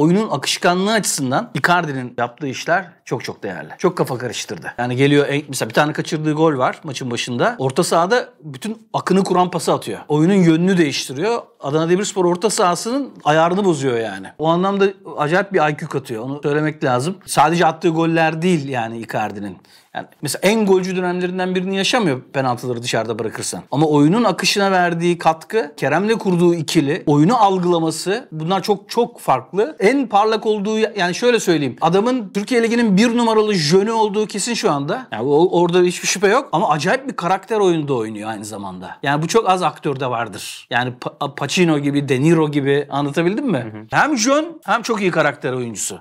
oyunun akışkanlığı açısından Icardi'nin yaptığı işler çok çok değerli. Çok kafa karıştırdı. Yani geliyor mesela bir tane kaçırdığı gol var maçın başında. Orta sahada bütün akını kuran pası atıyor. Oyunun yönünü değiştiriyor. Adana Demirspor orta sahasının ayarını bozuyor yani. O anlamda acayip bir IQ katıyor. Onu söylemek lazım. Sadece attığı goller değil yani Icardi'nin. Yani mesela en golcü dönemlerinden birini yaşamıyor penaltıları dışarıda bırakırsan. Ama oyunun akışına verdiği katkı, Kerem'le kurduğu ikili, oyunu algılaması bunlar çok çok farklı. En parlak olduğu yani şöyle söyleyeyim. Adamın Türkiye Ligi'nin bir numaralı jönü olduğu kesin şu anda. Yani orada hiçbir şüphe yok. Ama acayip bir karakter oyunu da oynuyor aynı zamanda. Yani bu çok az aktörde vardır. Yani pa- pa- Pacino gibi, De Niro gibi anlatabildim mi? Hı hı. Hem jön hem çok iyi karakter oyuncusu.